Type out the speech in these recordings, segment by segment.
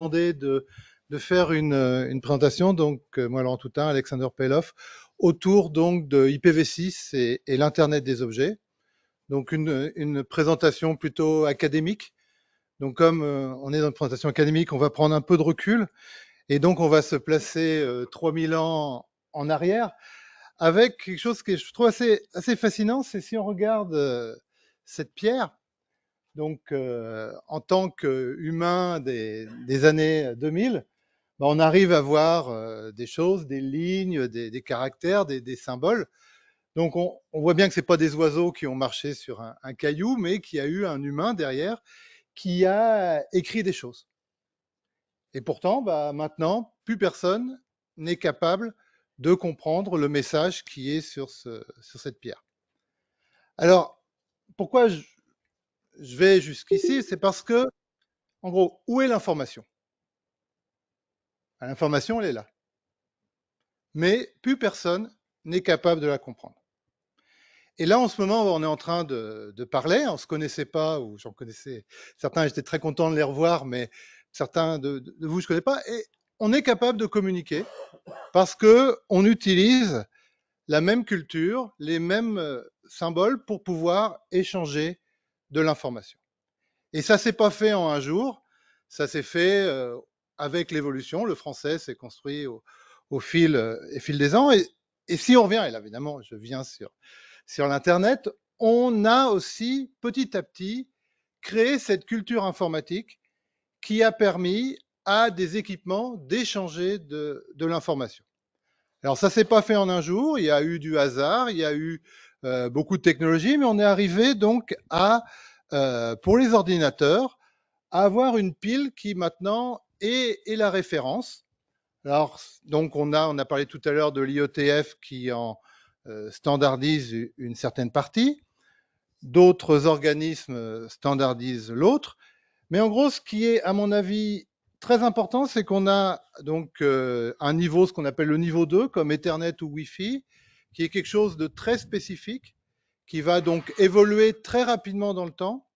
demandé de, de faire une, euh, une, présentation, donc euh, moi Laurent un Alexander Payloff, autour donc de IPv6 et, et l'Internet des objets. Donc une, une, présentation plutôt académique. Donc comme euh, on est dans une présentation académique, on va prendre un peu de recul et donc on va se placer 3000 ans en arrière avec quelque chose que je trouve assez, assez fascinant, c'est si on regarde cette pierre, donc, euh, en tant qu'humain des, des, années 2000, bah, on arrive à voir euh, des choses, des lignes, des, caractères, des, symboles. Donc, on, voit bien que ce n'est pas des oiseaux qui ont marché sur un, caillou, mais qu'il y a eu un humain derrière qui a écrit des choses. Et pourtant, bah, maintenant, plus personne n'est capable de comprendre le message qui est sur, sur cette pierre. Alors, pourquoi je, je vais jusqu'ici, c'est parce que, en gros, où est l'information L'information, elle est là. Mais plus personne n'est capable de la comprendre. Et là, en ce moment, on est en train de, parler. On ne se connaissait pas, ou j'en connaissais certains, j'étais très content de les revoir, mais certains de, vous, je ne connais pas. Et on est capable de communiquer parce qu'on utilise la même culture, les mêmes euh, symboles pour pouvoir échanger de l'information. Et ça s'est pas fait en un jour, ça s'est fait euh, avec l'évolution. Le français s'est construit au, fil, euh, et fil des ans. Et, si on revient, et là évidemment je viens sur, sur l'Internet, on a aussi petit à petit créé cette culture informatique qui a permis à des équipements d'échanger de, l'information. Alors ça s'est pas fait en un jour, il y a eu du hasard, il y a eu euh, beaucoup de technologies, mais on est arrivé donc à, euh, pour les ordinateurs, avoir une pile qui maintenant est, la référence. Alors, donc on a, on a parlé tout à l'heure de l'IoTF e qui en euh, standardise une certaine partie, d'autres organismes standardisent l'autre, mais en gros, ce qui est, à mon avis, très important, c'est qu'on a donc un niveau, ce qu'on appelle le niveau 2, comme Ethernet ou Wi-Fi, qui est quelque chose de très spécifique, qui va donc évoluer très rapidement dans le temps.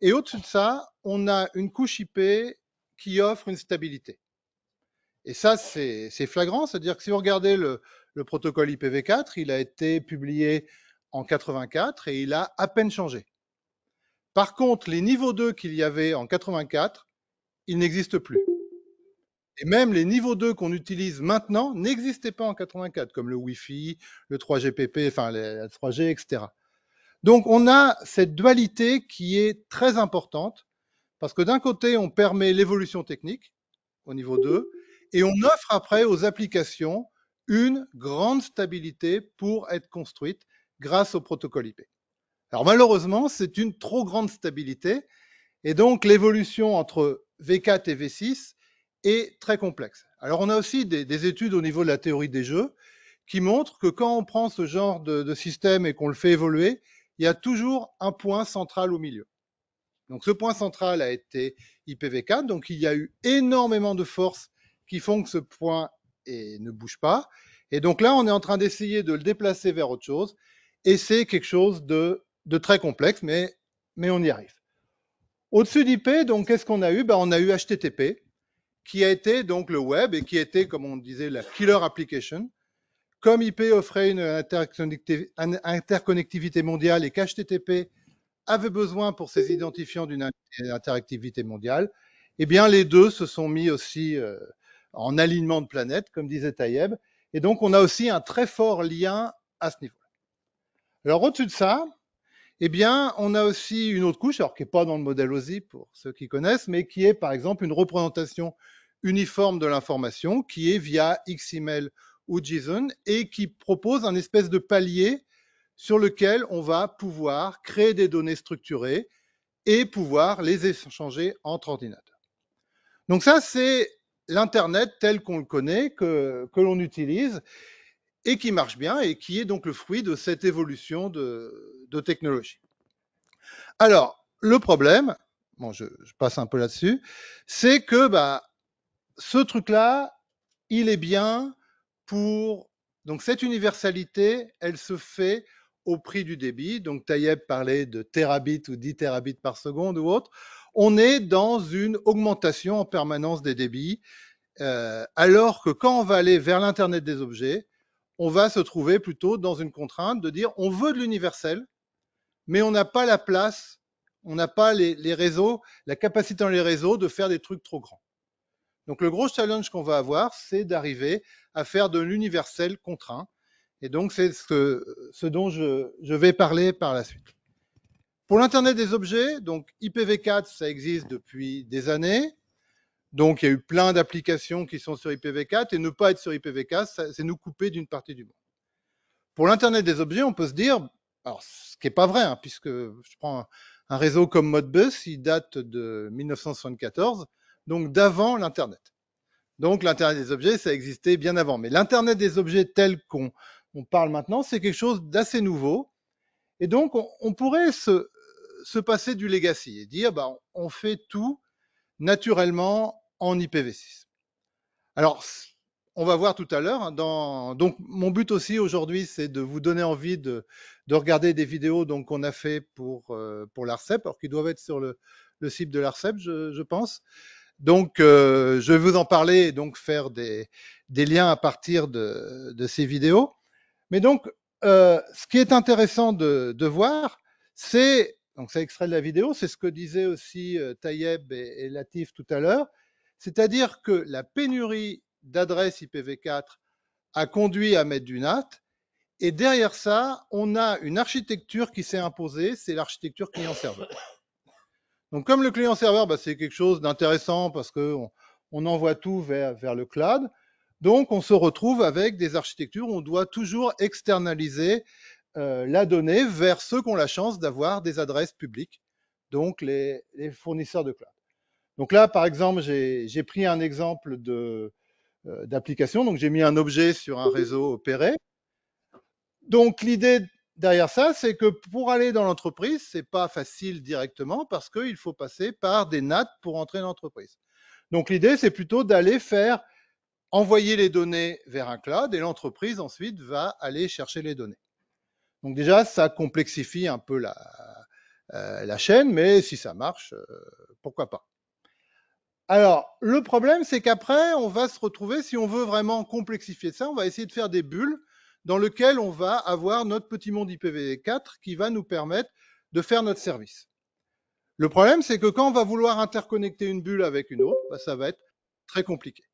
Et au-dessus de ça, on a une couche IP qui offre une stabilité. Et ça, c'est flagrant, c'est-à-dire que si vous regardez le, protocole IPv4, il a été publié en 84 et il a à peine changé. Par contre, les niveaux 2 qu'il y avait en 84, ils n'existent plus. Et même les niveaux 2 qu'on utilise maintenant n'existaient pas en 84, comme le Wi-Fi, le 3GPP, enfin la 3G, etc. Donc on a cette dualité qui est très importante, parce que d'un côté, on permet l'évolution technique au niveau 2, et on offre après aux applications une grande stabilité pour être construite grâce au protocole IP. Alors malheureusement, c'est une trop grande stabilité, et donc l'évolution entre V4 et V6 et très complexe. Alors on a aussi des, études au niveau de la théorie des jeux qui montrent que quand on prend ce genre de, système et qu'on le fait évoluer, il y a toujours un point central au milieu. Donc ce point central a été IPv4, donc il y a eu énormément de forces qui font que ce point et ne bouge pas. Et donc là, on est en train d'essayer de le déplacer vers autre chose, et c'est quelque chose de, très complexe, mais, mais on y arrive. Au-dessus d'IP, donc qu'est-ce qu'on a eu ben, On a eu HTTP, qui a été donc le web et qui était, comme on disait, la killer application. Comme IP offrait une interconnectivité, mondiale et qu'HTTP avait besoin pour ses identifiants d'une interactivité mondiale, eh bien les deux se sont mis aussi euh, en alignement de planète, comme disait Tayeb. Et donc on a aussi un très fort lien à ce niveau-là. Alors au-dessus de ça, eh bien, on a aussi une autre couche, alors qui n'est pas dans le modèle OSI pour ceux qui connaissent, mais qui est par exemple une représentation uniforme de l'information qui est via XML ou JSON et qui propose un espèce de palier sur lequel on va pouvoir créer des données structurées et pouvoir les échanger entre ordinateurs. Donc ça, c'est l'Internet tel qu'on le connaît, que, que l'on utilise, et qui marche bien et qui est donc le fruit de cette évolution de, technologie. Alors, le problème, bon, je, passe un peu là-dessus, c'est que bah, ce truc-là, il est bien pour... Donc cette universalité, elle se fait au prix du débit. Donc Tayeb parlait de terabits ou 10 terabits par seconde ou autre. On est dans une augmentation en permanence des débits, euh, alors que quand on va aller vers l'Internet des objets, on va se trouver plutôt dans une contrainte de dire on veut de l'universel, mais on n'a pas la place, on n'a pas les, réseaux, la capacité dans les réseaux de faire des trucs trop grands. Donc le gros challenge qu'on va avoir, c'est d'arriver à faire de l'universel contraint. Et donc c'est ce, ce, dont je, je vais parler par la suite. Pour l'Internet des objets, donc IPv4, ça existe depuis des années. Donc, il y a eu plein d'applications qui sont sur IPv4 et ne pas être sur IPv4, c'est nous couper d'une partie du monde. Pour l'Internet des objets, on peut se dire, alors ce qui n'est pas vrai, hein, puisque je prends un, réseau comme Modbus, il date de 1974, donc d'avant l'Internet. Donc l'Internet des objets, ça existait bien avant. Mais l'Internet des objets tel qu'on parle maintenant, c'est quelque chose d'assez nouveau. Et donc on, pourrait se, se, passer du legacy et dire, bah, on fait tout naturellement en IPv6. Alors, on va voir tout à l'heure. Hein, dans... Donc, mon but aussi aujourd'hui, c'est de vous donner envie de, regarder des vidéos donc qu'on a fait pour euh, pour l'Arcep, qui doivent être sur le, site de l'Arcep, je, pense. Donc, euh, je vais vous en parler donc faire des, liens à partir de, ces vidéos. Mais donc, euh, ce qui est intéressant de, voir, c'est donc c'est extrait de la vidéo, c'est ce que disait aussi Taïeb et Latif tout à l'heure c'est-à-dire que la pénurie d'adresses IPv4 a conduit à mettre du NAT. Et derrière ça, on a une architecture qui s'est imposée, c'est l'architecture client-serveur. Donc comme le client-serveur, bah, c'est quelque chose d'intéressant parce qu'on on envoie tout vers, le cloud. Donc on se retrouve avec des architectures où on doit toujours externaliser euh, la donnée vers ceux qui ont la chance d'avoir des adresses publiques, donc les fournisseurs de cloud. Donc là, par exemple, j'ai pris un exemple euh, d'application. Donc j'ai mis un objet sur un réseau opéré. Donc l'idée derrière ça, c'est que pour aller dans l'entreprise, c'est pas facile directement parce qu'il faut passer par des NAT pour entrer dans l'entreprise. Donc l'idée, c'est plutôt d'aller faire envoyer les données vers un cloud et l'entreprise ensuite va aller chercher les données. Donc déjà, ça complexifie un peu la, euh, chaîne, mais si ça marche, euh, pourquoi pas. Alors, le problème, c'est qu'après, on va se retrouver, si on veut vraiment complexifier ça, on va essayer de faire des bulles dans lesquelles on va avoir notre petit monde IPv4 qui va nous permettre de faire notre service. Le problème, c'est que quand on va vouloir interconnecter une bulle avec une autre, bah, ça va être très compliqué.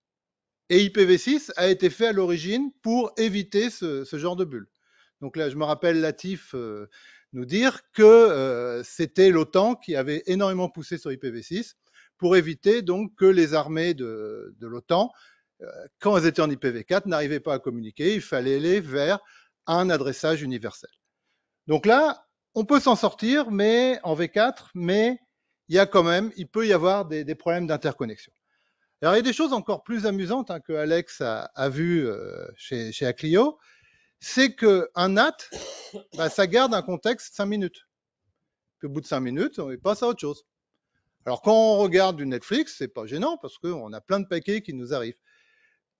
Et IPv6 a été fait à l'origine pour éviter ce, genre de bulle. Donc là, je me rappelle Latif euh, nous dire que euh, c'était l'OTAN qui avait énormément poussé sur IPv6 pour éviter donc que les armées de, l'OTAN, euh, quand elles étaient en IPv4, n'arrivaient pas à communiquer. Il fallait aller vers un adressage universel. Donc là, on peut s'en sortir, mais en V4, mais il y a quand même, il peut y avoir des, problèmes d'interconnexion. Alors il y a des choses encore plus amusantes hein, que Alex a, vu vues euh, chez, chez Aclio, c'est qu'un NAT, bah, ça garde un contexte 5 minutes. au bout de 5 minutes, on passe à autre chose. Alors quand on regarde du Netflix, c'est pas gênant parce qu'on a plein de paquets qui nous arrivent.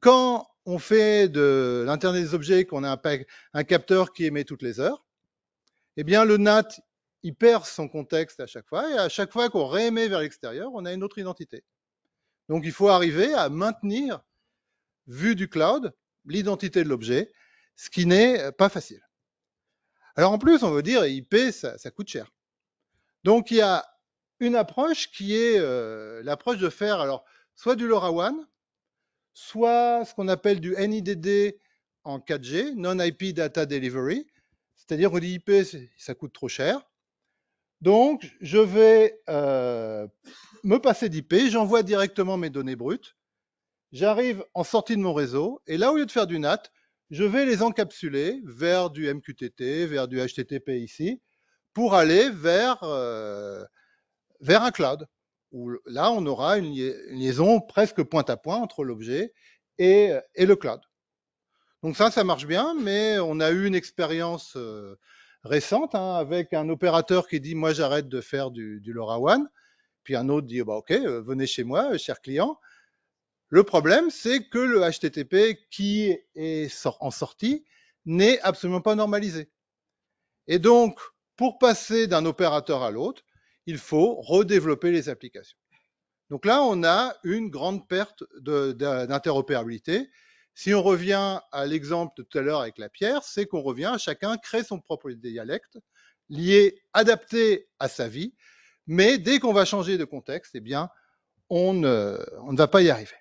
Quand on fait de l'Internet des objets, qu'on a un, capteur qui émet toutes les heures, eh bien le NAT, il perd son contexte à chaque fois et à chaque fois qu'on réémet vers l'extérieur, on a une autre identité. Donc il faut arriver à maintenir, vu du cloud, l'identité de l'objet, ce qui n'est euh, pas facile. Alors en plus, on veut dire IP, ça, ça coûte cher. Donc il y a une approche qui est euh, l'approche de faire alors soit du LoRaWAN, soit ce qu'on appelle du NIDD en 4G, Non-IP Data Delivery, c'est-à-dire que l'IP, ça coûte trop cher. Donc, je vais euh, me passer d'IP, j'envoie directement mes données brutes, j'arrive en sortie de mon réseau, et là, au lieu de faire du NAT, je vais les encapsuler vers du MQTT, vers du HTTP ici, pour aller vers euh, vers un cloud, où là, on aura une, liaison presque point à point entre l'objet et, le cloud. Donc ça, ça marche bien, mais on a eu une expérience euh, récente hein, avec un opérateur qui dit, moi, j'arrête de faire du, du LoRaWAN. Puis un autre dit, bah, OK, euh, venez chez moi, euh, cher client. Le problème, c'est que le HTTP qui est en sortie n'est absolument pas normalisé. Et donc, pour passer d'un opérateur à l'autre, il faut redévelopper les applications. Donc là, on a une grande perte d'interopérabilité. Si on revient à l'exemple de tout à l'heure avec la pierre, c'est qu'on revient à chacun créer son propre dialecte, lié, adapté à sa vie, mais dès qu'on va changer de contexte, eh bien, on ne, va pas y arriver.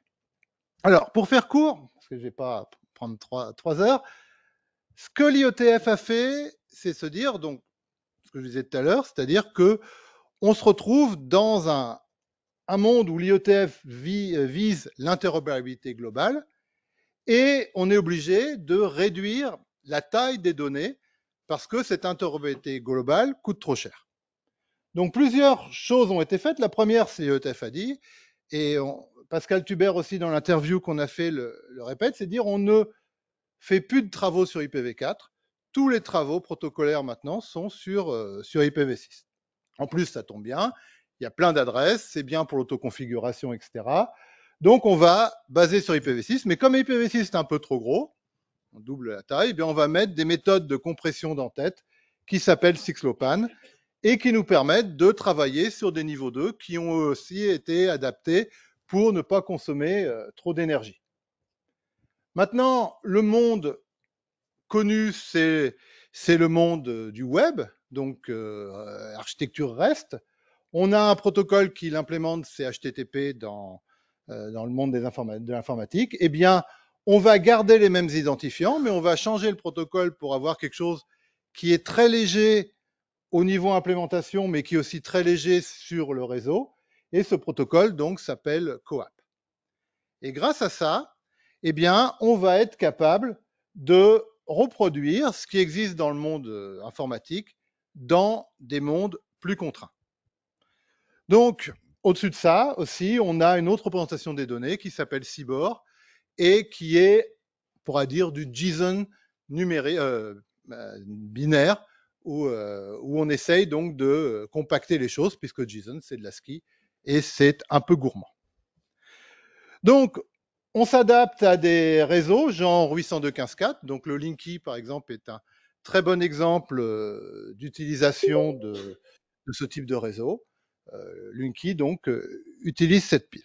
Alors, pour faire court, parce que je ne vais pas prendre trois, heures, ce que l'IOTF e a fait, c'est se dire, donc, ce que je disais tout à l'heure, c'est-à-dire que on se retrouve dans un, monde où l'IETF euh, vise l'interopérabilité globale et on est obligé de réduire la taille des données parce que cette interopérabilité globale coûte trop cher. Donc plusieurs choses ont été faites. La première, c'est l'IETF a dit, et Pascal Tubert aussi dans l'interview qu'on a fait le, répète, c'est dire on ne fait plus de travaux sur IPv4. Tous les travaux protocolaires maintenant sont sur, euh, sur IPv6. En plus, ça tombe bien, il y a plein d'adresses, c'est bien pour l'autoconfiguration, etc. Donc on va baser sur IPv6, mais comme IPv6 est un peu trop gros, on double la taille, eh on va mettre des méthodes de compression d'entête qui s'appellent Sixlopan et qui nous permettent de travailler sur des niveaux 2 qui ont aussi été adaptés pour ne pas consommer euh, trop d'énergie. Maintenant, le monde connu, c'est le monde euh, du web, donc euh, architecture reste. On a un protocole qui l'implémente, c'est HTTP dans, euh, dans le monde des de l'informatique. Eh bien, on va garder les mêmes identifiants, mais on va changer le protocole pour avoir quelque chose qui est très léger au niveau implémentation, mais qui est aussi très léger sur le réseau. Et ce protocole, donc, s'appelle CoAP. Et grâce à ça, eh bien, on va être capable de reproduire ce qui existe dans le monde euh, informatique, dans des mondes plus contraints. Donc, au-dessus de ça aussi, on a une autre représentation des données qui s'appelle Cyborg et qui est, on pourra dire, du JSON euh, euh, binaire euh, où, on essaye donc de compacter les choses puisque JSON c'est de la ski et c'est un peu gourmand. Donc, on s'adapte à des réseaux genre 802.15.4. Donc, le Linky, par exemple, est un très bon exemple d'utilisation de, ce type de réseau. Euh, L'UNKI, donc, utilise cette pile.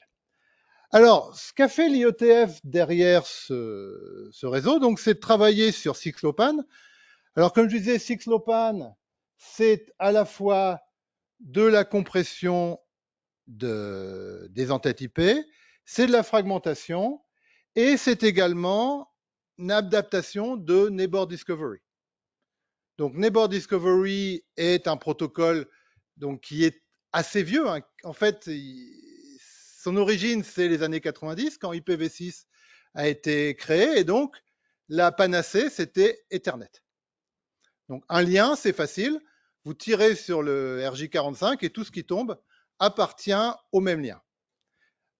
Alors, ce qu'a fait l'IOTF e derrière ce, réseau, donc, c'est de travailler sur Sixlopan. Alors, comme je disais, Sixlopan, c'est à la fois de la compression des entêtes c'est de la fragmentation et c'est également une adaptation de Neighbor Discovery. Donc Neighbor Discovery est un protocole donc, qui est assez vieux. Hein. En fait, son origine, c'est les années 90, quand IPv6 a été créé. Et donc, la panacée, c'était Ethernet. Donc, un lien, c'est facile. Vous tirez sur le RJ45 et tout ce qui tombe appartient au même lien.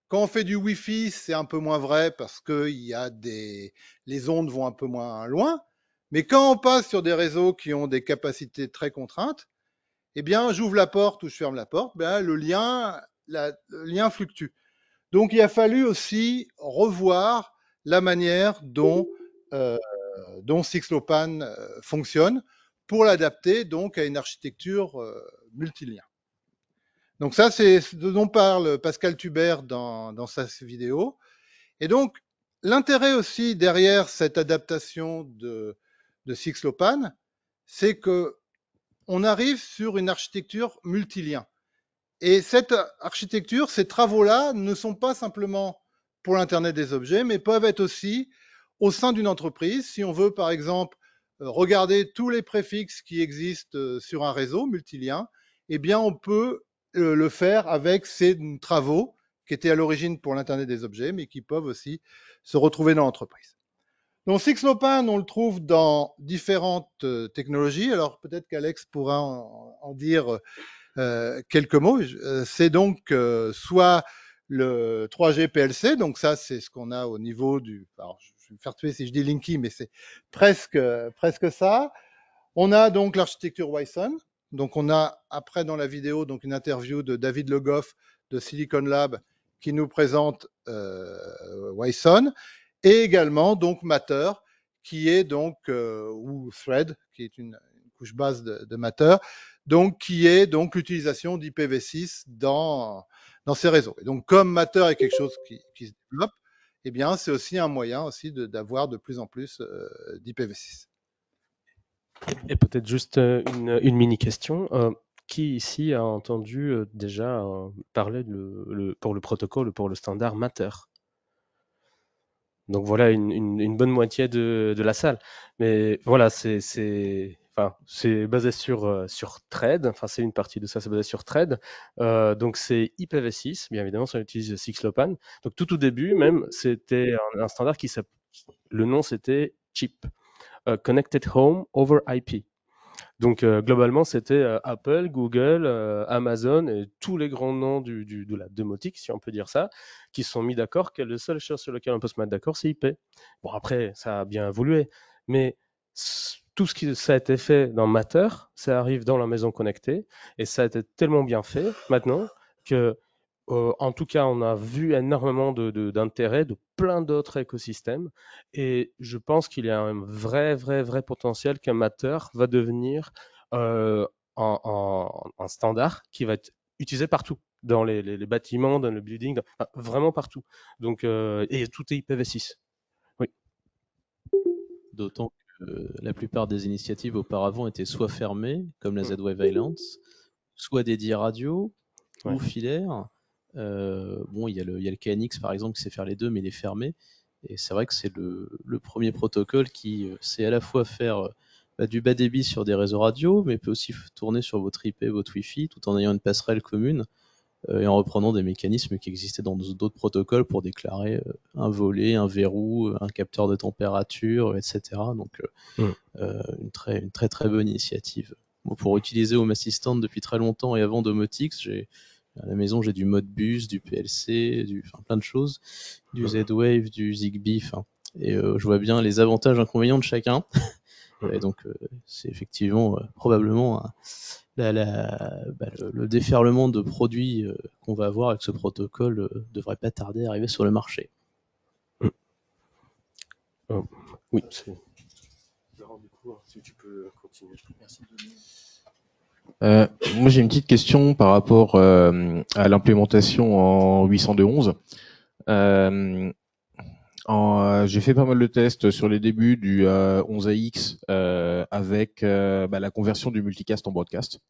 Quand on fait du Wi-Fi, c'est un peu moins vrai parce que y a des... les ondes vont un peu moins loin. Mais quand on passe sur des réseaux qui ont des capacités très contraintes, eh bien, j'ouvre la porte ou je ferme la porte, ben, le, lien, la, le lien fluctue. Donc, il a fallu aussi revoir la manière dont, euh, dont Sixlopan euh, fonctionne pour l'adapter donc à une architecture euh, multilien. Donc ça, c'est ce dont parle Pascal Tubert dans, dans sa vidéo. Et donc, l'intérêt aussi derrière cette adaptation de, de Sixlopan, c'est que on arrive sur une architecture multilien. Et cette architecture, ces travaux-là ne sont pas simplement pour l'Internet des objets, mais peuvent être aussi au sein d'une entreprise. Si on veut, par exemple, euh, regarder tous les préfixes qui existent euh, sur un réseau multilien, eh bien, on peut euh, le faire avec ces travaux qui étaient à l'origine pour l'Internet des objets, mais qui peuvent aussi se retrouver dans l'entreprise. Donc Sixlopane, on le trouve dans différentes euh, technologies. Alors peut-être qu'Alex pourra en, dire euh, quelques mots. Euh, c'est donc soit le 3G PLC, donc ça c'est ce qu'on a au niveau du... je vais me faire tuer si je dis Linky, mais c'est presque, presque ça. On a donc l'architecture Wyson. Donc on a après dans la vidéo donc une interview de David Legoff de Silicon Lab qui nous présente Wyson et également donc Matter, qui est donc euh, ou Thread, qui est une, couche base de, de, Matter, donc qui est donc l'utilisation d'IPv6 dans dans ces réseaux. Et donc comme Matter est quelque chose qui, se développe, eh bien c'est aussi un moyen aussi d'avoir de, plus en plus euh, d'IPv6. Et peut-être juste euh, une, mini question. qui ici a entendu déjà parler le, pour le protocole, pour le standard Matter donc voilà une, bonne moitié de, la salle. Mais voilà, c'est basé sur, euh, sur trade, enfin c'est une partie de ça, c'est basé sur trade. Euh, donc c'est IPv6, bien évidemment, ça utilise Sixlopan. Donc tout au début même, c'était un, standard qui s'appelait, le nom c'était CHIP, euh, Connected Home over IP. Donc euh, globalement, c'était euh, Apple, Google, euh, Amazon et tous les grands noms de la domotique, si on peut dire ça, qui se sont mis d'accord que le seul chose sur lequel on peut se mettre d'accord, c'est IP. Bon, après, ça a bien évolué, mais tout ce qui ça a été fait dans Matter, ça arrive dans la maison connectée et ça a été tellement bien fait maintenant que euh, en tout cas, on a vu énormément d'intérêt de, plein d'autres écosystèmes et je pense qu'il y a un vrai, vrai, vrai potentiel qu'amateur va devenir un euh, standard qui va être utilisé partout dans les, bâtiments, dans le building, vraiment partout. Euh, et tout est IPv6. Oui. D'autant que la plupart des initiatives auparavant étaient soit fermées, comme la mmh. Z-Wave Islands, soit dédiées radio ou filaires. Euh, bon, il y, a le, il KNX par exemple qui sait faire les deux, mais il est fermé. Et c'est vrai que c'est le, le, premier protocole qui euh, sait à la fois faire euh, bah, du bas débit sur des réseaux radio, mais peut aussi tourner sur votre IP, votre Wi-Fi, tout en ayant une passerelle commune et en reprenant des mécanismes qui existaient dans d'autres protocoles pour déclarer un volet, un verrou, un capteur de température, etc. Donc, hmm. une, très, une très très bonne initiative. pour utiliser Home Assistant depuis très longtemps et avant Domotix j'ai à la maison, j'ai du Modbus, du PLC, du, enfin, plein de choses, du Z-Wave, du Zigbee. et euh, je vois bien les avantages et inconvénients de chacun. et donc, euh, c'est effectivement euh, probablement hein, bah, le, déferlement de produits qu'on va avoir avec ce protocole ne devrait pas tarder à arriver sur le marché. Hum. Oh. Oui. du coup, hein, si tu peux continuer. Merci de... Euh, moi, j'ai une petite question par rapport euh, à l'implémentation en 802.11. Euh, j'ai fait pas mal de tests sur les débuts du 11AX avec bah, la conversion du multicast en broadcast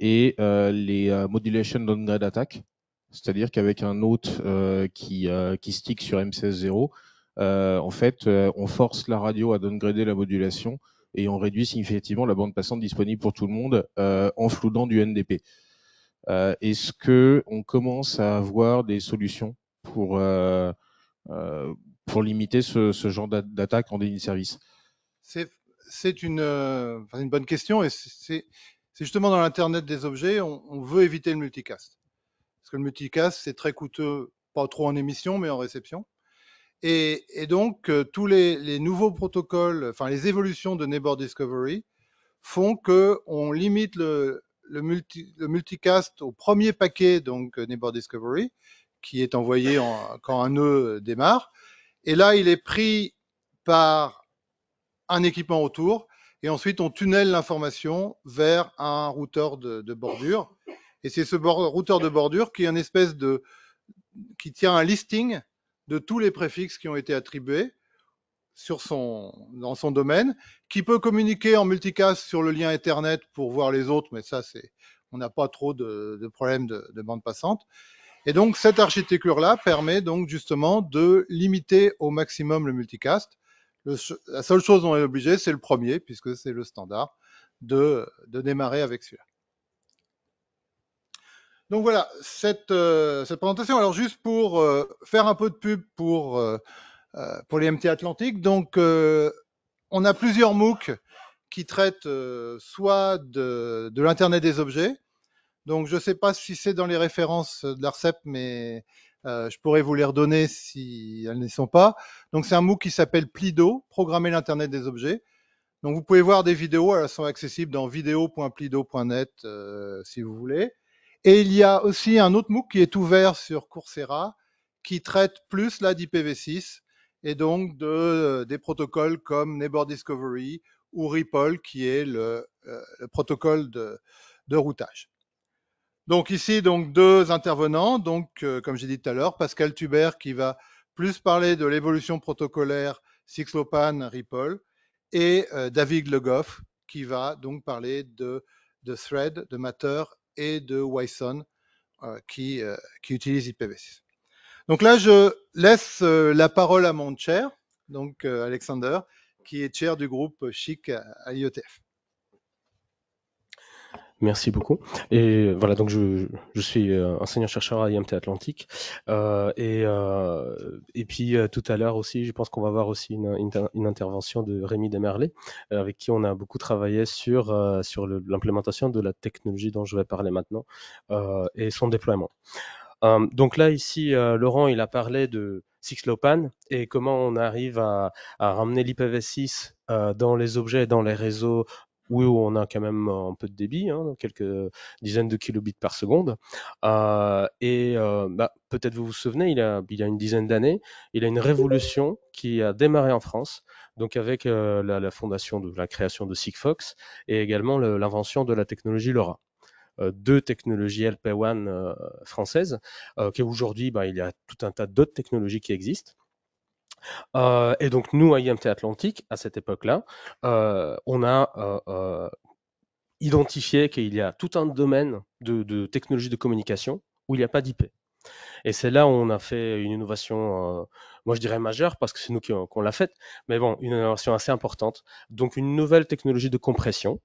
et les modulation downgrade attack, c'est-à-dire qu'avec un hôte qui, qui stick sur M16.0, en fait, on force la radio à downgrader la modulation et on réduit significativement la bande passante disponible pour tout le monde euh, en floudant du NDP. Euh, est-ce que on commence à avoir des solutions pour euh, pour limiter ce, genre d'attaque en déni de service C'est une, une bonne question et c'est justement dans l'internet des objets, on, on, veut éviter le multicast parce que le multicast c'est très coûteux, pas trop en émission mais en réception. Et, donc, euh, tous les, nouveaux protocoles, enfin les évolutions de Neighbor Discovery font qu'on limite le, multicast au premier paquet, donc euh, Neighbor Discovery, qui est envoyé quand un nœud euh, démarre. Et là, il est pris par un équipement autour. Et ensuite, on tunnel l'information vers un routeur de, bordure. Et c'est ce routeur de bordure qui est espèce qui tient un listing de tous les préfixes qui ont été attribués sur son, dans son domaine, qui peut communiquer en multicast sur le lien Ethernet pour voir les autres, mais ça, c'est, on n'a pas trop de, de problèmes de, bande passante. Et donc, cette architecture-là permet donc justement de limiter au maximum le multicast. la seule chose dont on est obligé, c'est le premier, puisque c'est le standard, de, de démarrer avec celui-là. Donc voilà, euh, cette, présentation. Alors juste pour euh, faire un peu de pub pour, euh, les MT Atlantique, donc on a plusieurs MOOC qui traitent soit de, l'Internet des objets, donc je ne sais pas si c'est dans les références de l'ARCEP, mais je pourrais vous les redonner si elles ne sont pas. Donc c'est un MOOC qui s'appelle Plido, Programmer l'Internet des objets. Donc vous pouvez voir des vidéos, elles sont accessibles dans video.plido.net si vous voulez. Et il y a aussi un autre MOOC qui est ouvert sur Coursera qui traite plus là d'IPv6 et donc de, euh, des protocoles comme Neighbor Discovery ou Ripple qui est le, euh, protocole de, routage. Donc ici donc deux intervenants donc euh, comme j'ai dit tout à l'heure Pascal Tubert qui va plus parler de l'évolution protocolaire Sixlopan Ripple et David Legoff qui va donc parler de, de Thread, de Matter et de Wyson euh, qui, euh, qui utilise IPv6. Donc là, je laisse euh, la parole à mon chair, donc Alexander, qui est chair du groupe Chic à IETF. Merci beaucoup. Et voilà, donc je, je suis euh, enseignant-chercheur à IMT Atlantique. Euh, et, euh, et puis tout à l'heure aussi, je pense qu'on va avoir aussi une, une, intervention de Rémi Demerlet, avec qui on a beaucoup travaillé sur, sur l'implémentation de la technologie dont je vais parler maintenant et son déploiement. donc là, ici, Laurent, il a parlé de Sixlopan et comment on arrive à, ramener l'IPv6 dans les objets, dans les réseaux où on a quand même euh, un peu de débit, hein, quelques dizaines de kilobits par seconde. Euh, et euh, bah, peut-être vous vous souvenez, il a, il a une dizaine d'années, il y a une révolution qui a démarré en France, donc avec euh, la, la, fondation de la création de Sigfox et également l'invention de la technologie LoRa. deux technologies LP1 françaises, euh, aujourd'hui, bah, il y a tout un tas d'autres technologies qui existent. Euh, et donc nous, à IMT Atlantique, à cette époque-là, euh, on a euh, identifié qu'il y a tout un domaine de, technologie de communication où il n'y a pas d'IP. Et c'est là où on a fait une innovation, moi je dirais majeure, parce que c'est nous qui, qu'on l'a faite, mais bon, une innovation assez importante. Donc une nouvelle technologie de compression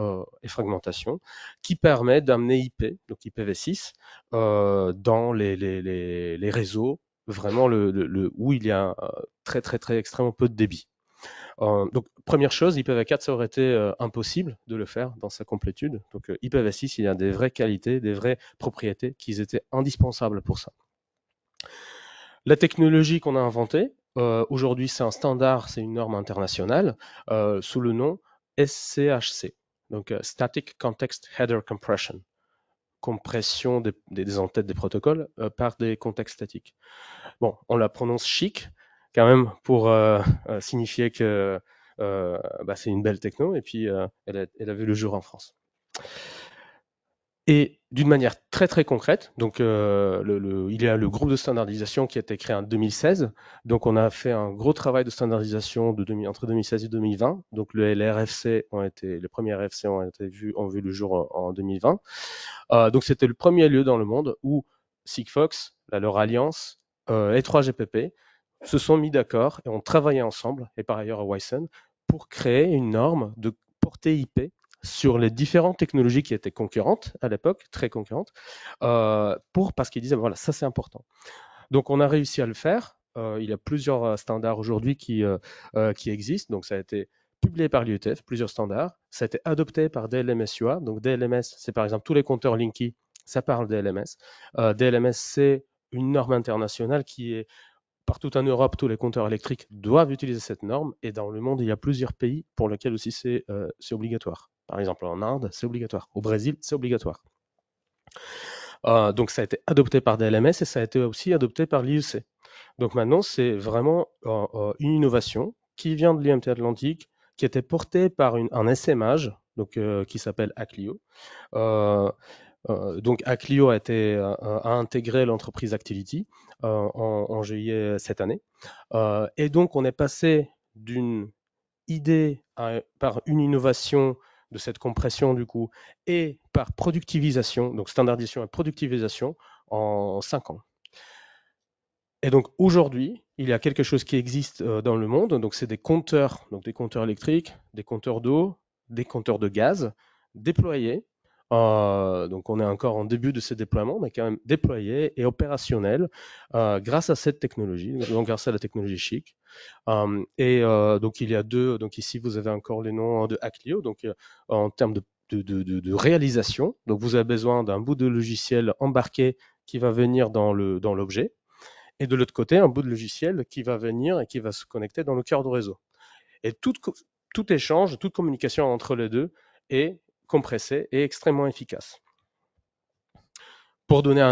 et fragmentation qui permet d'amener IP, donc IPv6, dans les réseaux vraiment le, où il y a euh, très très très extrêmement peu de débit. Euh, donc, première chose, IPv4, ça aurait été euh, impossible de le faire dans sa complétude. Donc, IPv6, il y a des vraies qualités, des vraies propriétés qui étaient indispensables pour ça. La technologie qu'on a inventée, aujourd'hui, c'est un standard, c'est une norme internationale, sous le nom SCHC, donc Static Context Header Compression compression des, entêtes des protocoles euh, par des contextes statiques. Bon, on la prononce chic quand même pour euh, euh, signifier que bah, c'est une belle techno et puis elle a, elle, a, vu le jour en France. Et d'une manière très très concrète. Donc, euh, le, il y a le groupe de standardisation qui a été créé en 2016. Donc, on a fait un gros travail de standardisation de entre 2016 et 2020. Donc, le, les ont été, les premiers RFC ont été vu le jour en, 2020. Euh, donc, c'était le premier lieu dans le monde où Sigfox, leur alliance, euh, et 3GPP se sont mis d'accord et ont travaillé ensemble, et par ailleurs à Wyson, pour créer une norme de portée IP sur les différentes technologies qui étaient concurrentes à l'époque, très concurrentes, euh, pour, parce qu'ils disaient, bah voilà, ça c'est important. Donc on a réussi à le faire. Euh, il y a plusieurs euh, standards aujourd'hui qui, qui existent. Donc ça a été publié par l'IETF, plusieurs standards. Ça a été adopté par DLMSUA. Donc DLMS, c'est par exemple tous les compteurs Linky, ça parle DLMS. DLMS, c'est une norme internationale qui est partout en Europe, tous les compteurs électriques doivent utiliser cette norme. Et dans le monde, il y a plusieurs pays pour lesquels aussi c'est euh, obligatoire. Par exemple, en Inde, c'est obligatoire. Au Brésil, c'est obligatoire. Euh, donc, ça a été adopté par DLMS et ça a été aussi adopté par l'IEC. Donc, maintenant, c'est vraiment euh, une innovation qui vient de l'IMT Atlantique, qui était portée par un SMH donc, qui s'appelle Aclio euh, donc Aclio a, été, euh, intégré l'entreprise Activity euh, en, juillet cette année. et donc on est passé d'une idée par une innovation de cette compression du coup, et par productivisation, donc standardisation et productivisation en cinq ans. Et donc aujourd'hui, il y a quelque chose qui existe dans le monde, donc c'est des compteurs, donc des compteurs électriques, des compteurs d'eau, des compteurs de gaz déployés euh, donc on est encore en début de ce déploiement mais quand même déployé et opérationnel euh, grâce à cette technologie, donc grâce à la technologie chic. Euh, et donc il y a deux, donc ici vous avez encore les noms de Aclio, donc en termes de, réalisation, donc vous avez besoin d'un bout de logiciel embarqué qui va venir dans le dans l'objet, et de l'autre côté un bout de logiciel qui va venir et qui va se connecter dans le cœur du réseau. Et tout échange, toute communication entre les deux est compressé et extrêmement efficace. Pour donner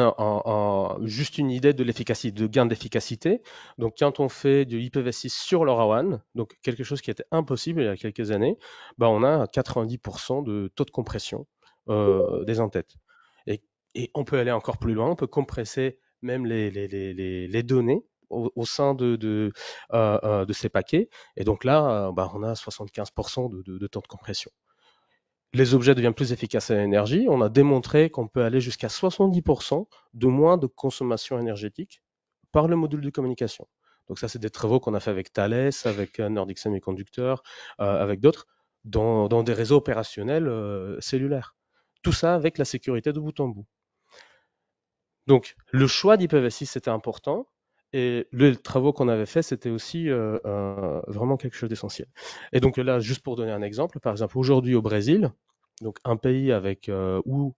juste une idée de l'efficacité, de gain d'efficacité, donc quand on fait du IPv6 sur LoRaWAN, donc quelque chose qui était impossible il y a quelques années, bah, on a 90% de taux de compression euh, des entêtes. Et, et, on peut aller encore plus loin, on peut compresser même les, données au, sein euh, euh, de, ces paquets. Et donc là, bah, on a 75% de, de temps de compression les objets deviennent plus efficaces à l'énergie. On a démontré qu'on peut aller jusqu'à 70% de moins de consommation énergétique par le module de communication. Donc ça, c'est des travaux qu'on a fait avec Thales, avec euh, Nordic Semiconductor, euh, avec d'autres, dans, des réseaux opérationnels euh, cellulaires. Tout ça avec la sécurité de bout en bout. Donc le choix d'IPv6, e c'était important. Et les travaux qu'on avait faits, c'était aussi euh, vraiment quelque chose d'essentiel. Et donc là, juste pour donner un exemple, par exemple, aujourd'hui au Brésil, donc un pays avec euh, où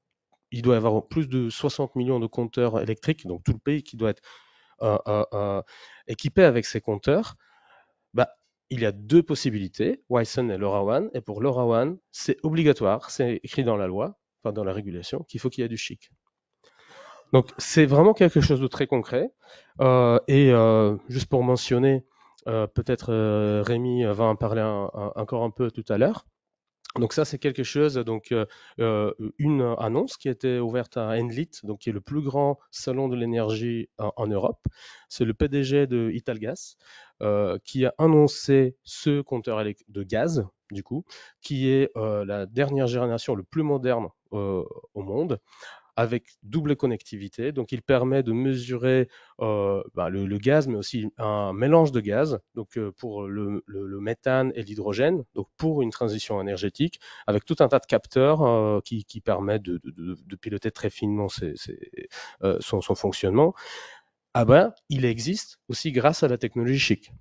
il doit y avoir plus de 60 millions de compteurs électriques, donc tout le pays qui doit être euh, équipé avec ces compteurs, bah, il y a deux possibilités, Wyson et LoRaWAN. Et pour LoRaWAN, c'est obligatoire, c'est écrit dans la loi, enfin dans la régulation, qu'il faut qu'il y ait du chic. Donc c'est vraiment quelque chose de très concret. Euh, et euh, juste pour mentionner, euh, peut-être Rémi va en parler encore un peu tout à l'heure. Donc ça, c'est quelque chose, donc une annonce qui a été ouverte à Enlit, donc qui est le plus grand salon de l'énergie en, Europe. C'est le PDG de Italgas euh, qui a annoncé ce compteur de gaz, du coup, qui est la dernière génération, le plus moderne au monde, avec double connectivité. Donc, il permet de mesurer euh, bah, le, gaz, mais aussi un mélange de gaz, donc euh, pour le, méthane et l'hydrogène, donc pour une transition énergétique, avec tout un tas de capteurs euh, qui, permettent de, piloter très finement son, fonctionnement. Ah ben, il existe aussi grâce à la technologie chic,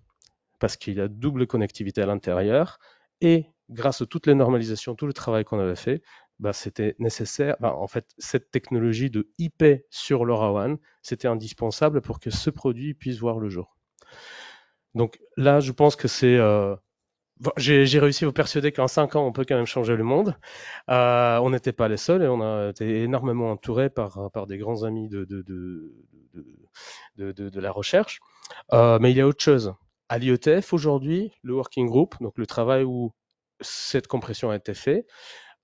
parce qu'il y a double connectivité à l'intérieur et grâce à toutes les normalisations, tout le travail qu'on avait fait, bah, c'était nécessaire. en fait, cette technologie de IP sur LoRaWAN, c'était indispensable pour que ce produit puisse voir le jour. Donc là, je pense que c'est. Euh... J'ai réussi à vous persuader qu'en 5 ans, on peut quand même changer le monde. Euh, on n'était pas les seuls et on a été énormément entouré par, par des grands amis de, de, de, de, de la recherche. Euh, mais il y a autre chose. À l'IETF, aujourd'hui, le Working Group, donc le travail où cette compression a été faite,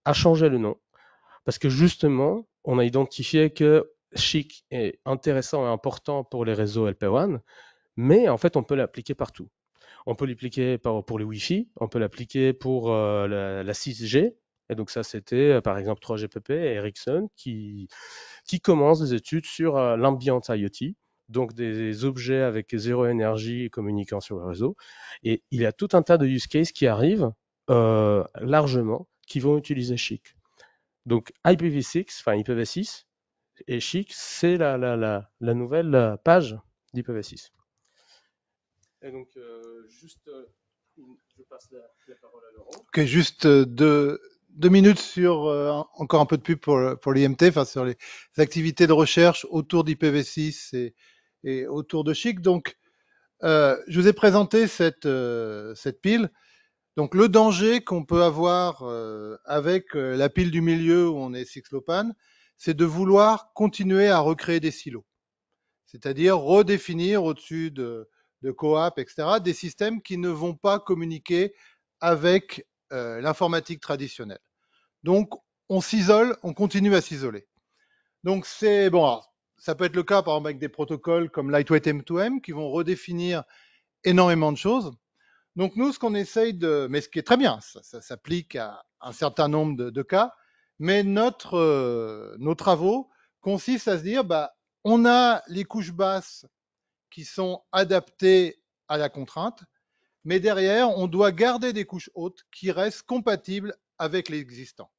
a changé le nom. Parce que justement, on a identifié que chic est intéressant et important pour les réseaux LP1, mais en fait, on peut l'appliquer partout. On peut l'appliquer pour le Wi-Fi, on peut l'appliquer pour euh, la, 6G, et donc ça, c'était euh, par exemple 3GPP et Ericsson qui, qui commencent des études sur euh, l'ambiance IoT, donc des, objets avec zéro énergie communiquant sur le réseau. Et il y a tout un tas de use cases qui arrivent largement qui vont utiliser Chic. Donc IPv6, enfin IPv6 et Chic, c'est la, la, la, nouvelle euh, page d'IPv6. Et donc, euh, juste, euh, je passe la, parole à Laurent. Ok, juste deux, minutes sur encore un peu de pub pour, pour l'IMT, enfin sur les, activités de recherche autour d'IPv6 et, et, autour de Chic. Donc, je vous ai présenté cette, cette pile donc le danger qu'on peut avoir euh, avec euh, la pile du milieu où on est Sixlopan, c'est de vouloir continuer à recréer des silos. C'est-à-dire redéfinir au-dessus de, coap, etc., des systèmes qui ne vont pas communiquer avec euh, l'informatique traditionnelle. Donc on s'isole, on continue à s'isoler. Donc c'est bon, ça peut être le cas par exemple avec des protocoles comme Lightweight M2M qui vont redéfinir énormément de choses. Donc nous, ce qu'on essaye de, mais ce qui est très bien, ça, s'applique à un certain nombre de, cas, mais notre, euh, nos travaux consistent à se dire, bah, on a les couches basses qui sont adaptées à la contrainte, mais derrière, on doit garder des couches hautes qui restent compatibles avec l'existant.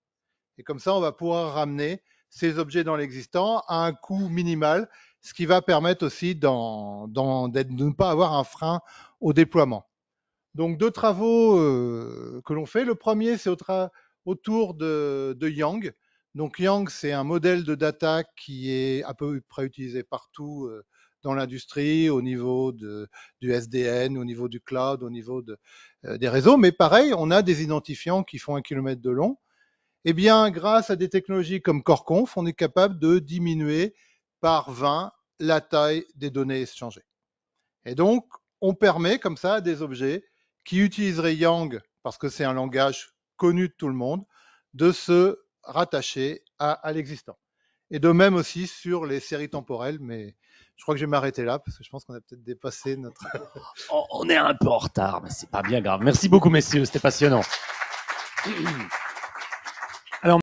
Et comme ça, on va pouvoir ramener ces objets dans l'existant à un coût minimal, ce qui va permettre aussi de ne pas avoir un frein au déploiement. Donc deux travaux euh, que l'on fait. Le premier, c'est autour de, Yang. Donc Yang, c'est un modèle de data qui est à peu près utilisé partout euh, dans l'industrie, au niveau du SDN, au niveau du cloud, au niveau euh, des réseaux. Mais pareil, on a des identifiants qui font un kilomètre de long. Eh bien, grâce à des technologies comme CoreConf, on est capable de diminuer par 20 la taille des données échangées. Et donc, on permet comme ça à des objets qui utiliserait Yang parce que c'est un langage connu de tout le monde, de se rattacher à, l'existant. Et de même aussi sur les séries temporelles, mais je crois que je vais m'arrêter là parce que je pense qu'on a peut-être dépassé notre. On est un peu en retard, mais c'est pas bien grave. Merci beaucoup, messieurs, c'était passionnant.